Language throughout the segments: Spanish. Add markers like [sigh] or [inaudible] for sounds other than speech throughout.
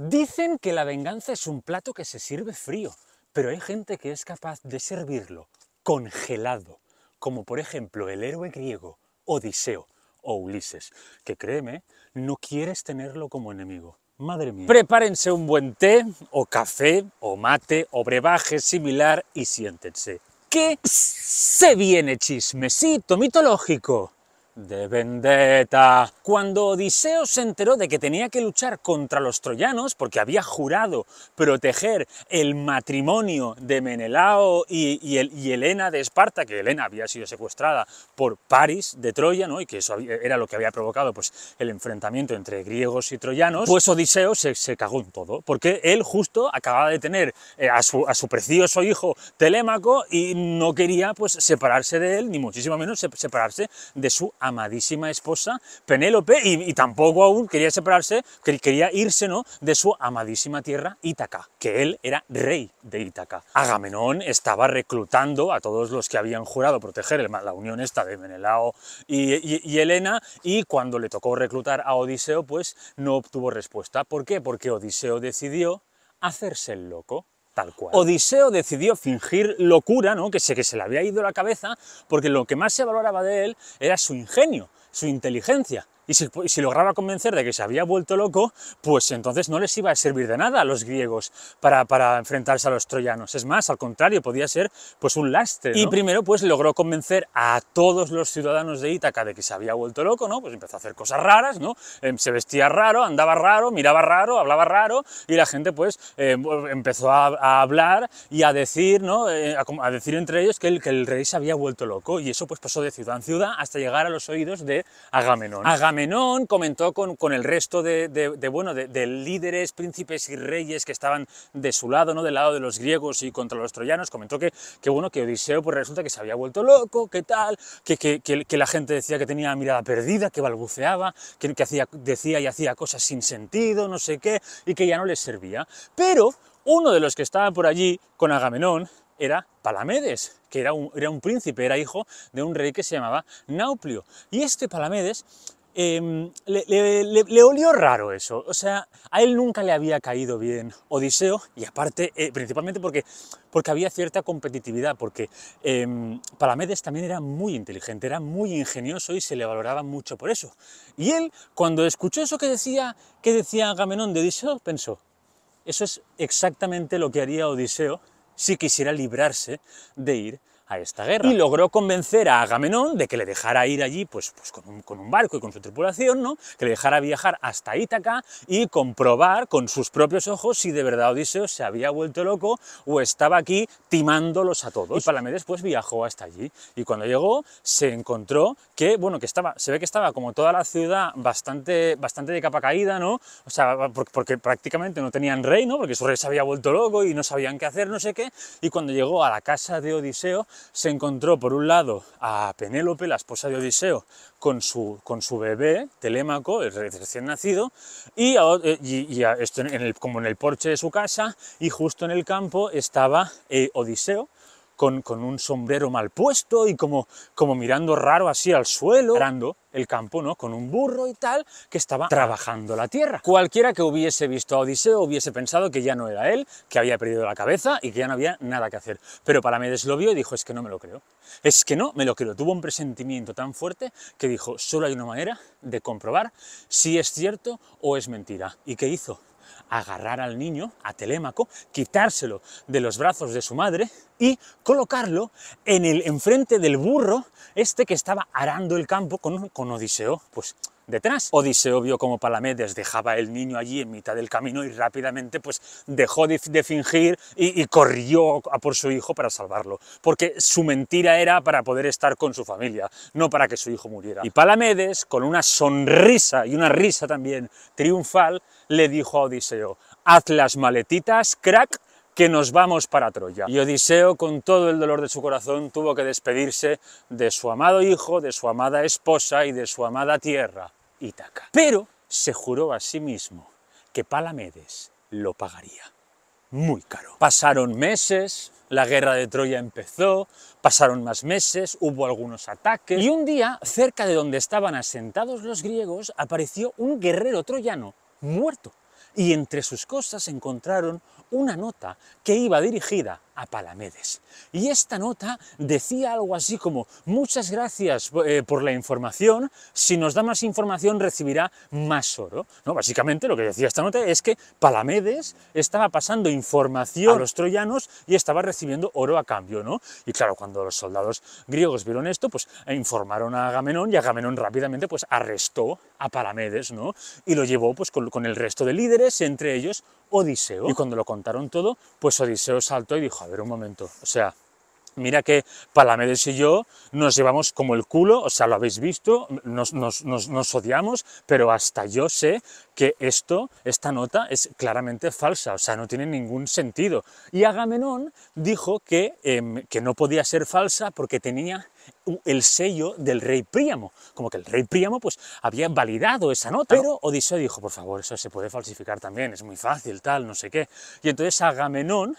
Dicen que la venganza es un plato que se sirve frío, pero hay gente que es capaz de servirlo congelado, como por ejemplo el héroe griego Odiseo o Ulises, que créeme, no quieres tenerlo como enemigo. Madre mía. Prepárense un buen té, o café, o mate, o brebaje similar y siéntense. ¿Qué se viene chismecito mitológico? de vendetta. Cuando Odiseo se enteró de que tenía que luchar contra los troyanos, porque había jurado proteger el matrimonio de Menelao y, Elena de Esparta, que Elena había sido secuestrada por París de Troya, ¿no? y que eso era lo que había provocado pues, el enfrentamiento entre griegos y troyanos, pues Odiseo se, cagó en todo, porque él justo acababa de tener eh, a su, a su precioso hijo Telémaco y no quería pues, separarse de él, ni muchísimo menos separarse de su amiga amadísima esposa, Penélope, y, tampoco aún quería separarse, quería irse ¿no? de su amadísima tierra, Ítaca, que él era rey de Ítaca. Agamenón estaba reclutando a todos los que habían jurado proteger la unión esta de Menelao y, Elena, y Helena, y cuando le tocó reclutar a Odiseo, pues no obtuvo respuesta. ¿Por qué? Porque Odiseo decidió hacerse el loco. Tal cual. Odiseo decidió fingir locura, ¿no? que, se, que se le había ido la cabeza, porque lo que más se valoraba de él era su ingenio su inteligencia. Y si, lograba convencer de que se había vuelto loco, pues entonces no les iba a servir de nada a los griegos para, enfrentarse a los troyanos. Es más, al contrario, podía ser pues un lastre. Y primero pues logró convencer a todos los ciudadanos de Ítaca de que se había vuelto loco, ¿no? Pues empezó a hacer cosas raras, ¿no? Em, se vestía raro, andaba raro, miraba raro, hablaba raro y la gente pues em, empezó a, hablar y a decir, ¿no? Eh, a, a, decir entre ellos que el, que el rey se había vuelto loco y eso pues pasó de ciudad en ciudad hasta llegar a los oídos de Agamenón. Agamenón comentó con, el resto de, bueno, de, líderes, príncipes y reyes que estaban de su lado, ¿no? del lado de los griegos y contra los troyanos, comentó que, bueno, que Odiseo pues resulta que se había vuelto loco, que tal, que, que, la gente decía que tenía mirada perdida, que balbuceaba, que, hacía, decía y hacía cosas sin sentido, no sé qué, y que ya no les servía. Pero uno de los que estaba por allí con Agamenón era Palamedes, que era un, era un príncipe, era hijo de un rey que se llamaba Nauplio. Y este Palamedes em, le, olió raro eso. O sea, a él nunca le había caído bien Odiseo, y aparte, eh, principalmente porque, porque había cierta competitividad, porque em, Palamedes también era muy inteligente, era muy ingenioso y se le valoraba mucho por eso. Y él, cuando escuchó eso que decía, que decía Agamenón de Odiseo, pensó, eso es exactamente lo que haría Odiseo si quisiera librarse de ir a esta guerra. Y logró convencer a Agamenón de que le dejara ir allí pues, pues con, un, barco y con su tripulación, ¿no? que le dejara viajar hasta Ítaca y comprobar con sus propios ojos si de verdad Odiseo se había vuelto loco o estaba aquí timándolos a todos. Y Palamedes después pues, viajó hasta allí y cuando llegó se encontró que, bueno, que estaba, se ve que estaba como toda la ciudad bastante, bastante de capa caída, ¿no? O sea, porque, prácticamente no tenían rey, Porque su rey se había vuelto loco y no sabían qué hacer, no sé qué. Y cuando llegó a la casa de Odiseo, se encontró por un lado a Penélope, la esposa de Odiseo, con su, bebé, Telémaco, recién nacido, y, eh, esto en el, como en el porche de su casa, y justo en el campo estaba eh, Odiseo, con, un sombrero mal puesto y como, mirando raro así al suelo, arando el campo, ¿no? Con un burro y tal, que estaba trabajando la tierra. Cualquiera que hubiese visto a Odiseo hubiese pensado que ya no era él, que había perdido la cabeza y que ya no había nada que hacer. Pero para mí vio y dijo, es que no me lo creo. Es que no me lo creo. Tuvo un presentimiento tan fuerte que dijo, solo hay una manera de comprobar si es cierto o es mentira. ¿Y qué hizo? agarrar al niño, a Telémaco, quitárselo de los brazos de su madre y colocarlo en el enfrente del burro este que estaba arando el campo con, con Odiseo, pues detrás. Odiseo vio como Palamedes dejaba el niño allí en mitad del camino y rápidamente pues dejó de, fingir y, y, corrió a por su hijo para salvarlo, porque su mentira era para poder estar con su familia, no para que su hijo muriera. Y Palamedes, con una sonrisa y una risa también triunfal, le dijo a Odiseo, haz las maletitas, crack, que nos vamos para Troya. Y Odiseo, con todo el dolor de su corazón, tuvo que despedirse de su amado hijo, de su amada esposa y de su amada tierra. Pero se juró a sí mismo que Palamedes lo pagaría muy caro. Pasaron meses, la guerra de Troya empezó, pasaron más meses, hubo algunos ataques y un día, cerca de donde estaban asentados los griegos, apareció un guerrero troyano muerto y entre sus cosas encontraron una nota que iba dirigida a Palamedes. Y esta nota decía algo así como, muchas gracias eh, por la información, si nos da más información recibirá más oro. ¿No? Básicamente lo que decía esta nota es que Palamedes estaba pasando información a los troyanos y estaba recibiendo oro a cambio. ¿no? Y claro, cuando los soldados griegos vieron esto, pues eh, informaron a Agamenón y Agamenón rápidamente pues, arrestó a Palamedes ¿no? y lo llevó pues, con el resto de líderes, entre ellos Odiseo. Y cuando lo contaron todo, pues Odiseo saltó y dijo, a ver un momento, o sea, Mira que Palamedes y yo nos llevamos como el culo, o sea, lo habéis visto, nos, odiamos, pero hasta yo sé que esto, esta nota es claramente falsa, o sea, no tiene ningún sentido. Y Agamenón dijo que, em, que no podía ser falsa porque tenía el sello del rey Príamo, como que el rey Príamo pues había validado esa nota, pero Odiseo dijo, por favor, eso se puede falsificar también, es muy fácil, tal, no sé qué. Y entonces Agamenón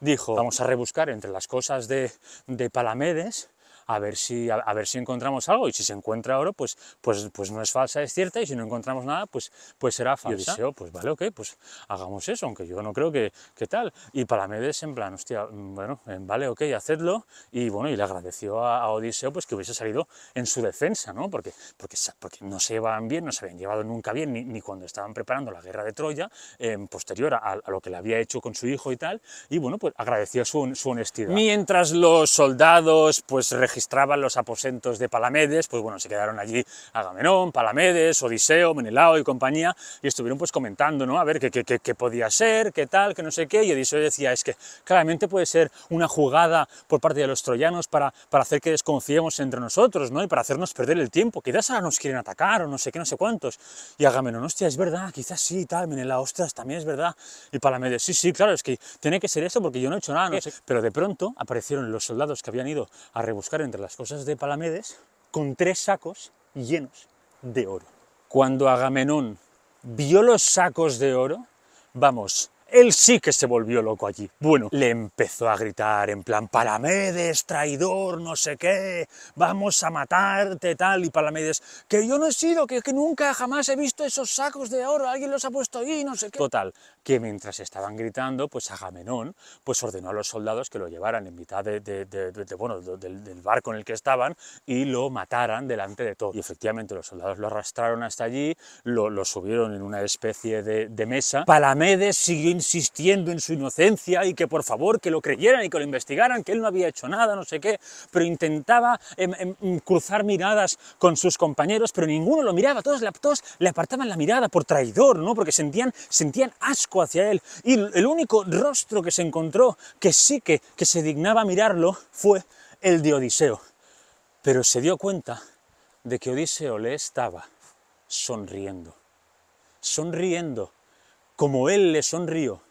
dijo, vamos a rebuscar entre las cosas de, de Palamedes a ver si, a, ver si encontramos algo. Y si se encuentra oro, pues, pues, pues no es falsa, es cierta. Y si no encontramos nada, pues, pues será falsa. y Odiseo, pues vale, ok, pues hagamos eso, aunque yo no creo que, qué tal. Y Palamedes en plan, hostia, mm, bueno, eh, vale, ok, hacedlo. Y bueno, y le agradeció a, Odiseo pues que hubiese salido en su defensa, ¿no? Porque, porque, porque no se llevaban bien, no se habían llevado nunca bien, ni, cuando estaban preparando la guerra de Troya, eh, posterior a, a, lo que le había hecho con su hijo y tal. Y bueno, pues agradeció su, su honestidad. Mientras los soldados pues registraban los aposentos de Palamedes, pues bueno, se quedaron allí Agamenón, Palamedes, Odiseo, Menelao y compañía, y estuvieron pues comentando, ¿no? A ver qué, qué, qué, podía ser, qué tal, qué no sé qué, y Odiseo decía, es que claramente puede ser una jugada por parte de los troyanos para, para hacer que desconfiemos entre nosotros, ¿no? Y para hacernos perder el tiempo, quizás ahora nos quieren atacar o no sé qué, no sé cuántos. Y Agamenón, hostia, es verdad, quizás sí, tal, Menelao, ostras, también es verdad. Y Palamedes, sí, sí, claro, es que tiene que ser eso porque yo no he hecho nada, no sé. Pero de pronto aparecieron los soldados que habían ido a rebuscar en entre las cosas de Palamedes con tres sacos llenos de oro. Cuando Agamenón vio los sacos de oro, vamos, él sí que se volvió loco allí. Bueno, le empezó a gritar en plan, Palamedes, traidor, no sé qué, vamos a matarte, tal, y Palamedes, que yo no he sido, que, nunca jamás he visto esos sacos de oro, alguien los ha puesto ahí, no sé qué. Total, que mientras estaban gritando, pues Agamenón, pues ordenó a los soldados que lo llevaran en mitad de, bueno, del, barco en el que estaban y lo mataran delante de todo. Y efectivamente los soldados lo arrastraron hasta allí, lo, subieron en una especie de, mesa. Palamedes siguió insistiendo en su inocencia y que por favor que lo creyeran y que lo investigaran, que él no había hecho nada, no sé qué, pero intentaba em, em, cruzar miradas con sus compañeros, pero ninguno lo miraba, todos, todos le apartaban la mirada por traidor, ¿no? porque sentían, sentían asco hacia él. Y el único rostro que se encontró que sí que, que se dignaba mirarlo fue el de Odiseo. Pero se dio cuenta de que Odiseo le estaba sonriendo, sonriendo como él le sonrió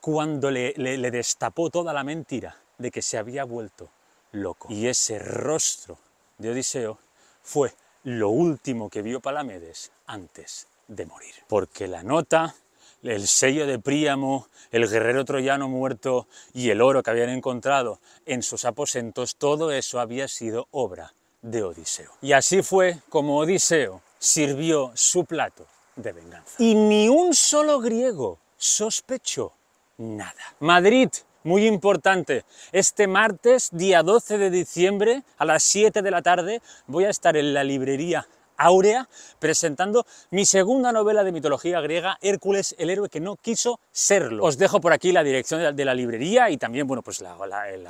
cuando le, destapó toda la mentira de que se había vuelto loco. Y ese rostro de Odiseo fue lo último que vio Palamedes antes de morir. Porque la nota, el sello de Príamo, el guerrero troyano muerto y el oro que habían encontrado en sus aposentos, todo eso había sido obra de Odiseo. Y así fue como Odiseo sirvió su plato de venganza. Y ni un solo griego sospechó nada. Madrid, muy importante. Este martes, día 12 de diciembre, a las 7 de la tarde, voy a estar en la librería Áurea, presentando mi segunda novela de mitología griega, Hércules, el héroe que no quiso serlo. Os dejo por aquí la dirección de la librería y también, bueno, pues la,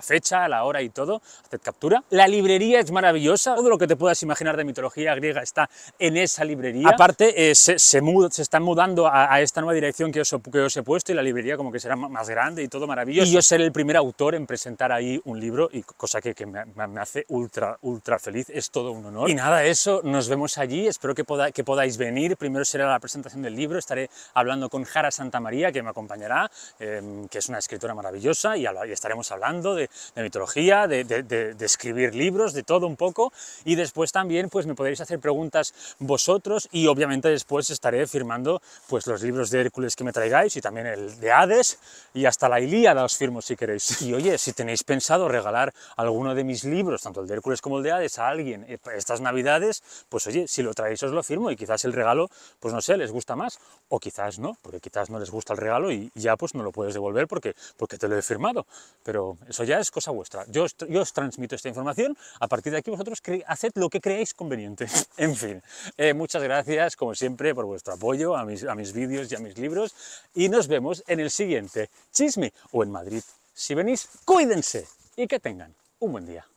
fecha, la hora y todo. Haced captura. La librería es maravillosa. Todo lo que te puedas imaginar de mitología griega está en esa librería. Aparte, eh, se, se, se, están mudando a, esta nueva dirección que os, he puesto y la librería como que será más grande y todo maravilloso. Y yo seré el primer autor en presentar ahí un libro, y cosa que, me, hace ultra, ultra feliz. Es todo un honor. Y nada, eso. Nos vemos allí, espero que, podáis venir. Primero será la presentación del libro, estaré hablando con Jara Santa María que me acompañará, em, que es una escritora maravillosa, y, estaremos hablando de, mitología, de, escribir libros, de todo un poco. Y después también pues, me podréis hacer preguntas vosotros y obviamente después estaré firmando pues, los libros de Hércules que me traigáis y también el de Hades y hasta la Ilíada os firmo si queréis. Y oye, si tenéis pensado regalar alguno de mis libros, tanto el de Hércules como el de Hades, a alguien eh, estas navidades, pues oye, si lo traéis os lo firmo y quizás el regalo, pues no sé, les gusta más o quizás no, porque quizás no les gusta el regalo y ya pues no lo puedes devolver porque, porque te lo he firmado. Pero eso ya es cosa vuestra. Yo os, transmito esta información, a partir de aquí vosotros haced lo que creáis conveniente. [laughs] en fin, eh, muchas gracias como siempre por vuestro apoyo a mis, a mis vídeos y a mis libros y nos vemos en el siguiente chisme o en Madrid. Si venís, cuídense y que tengan un buen día.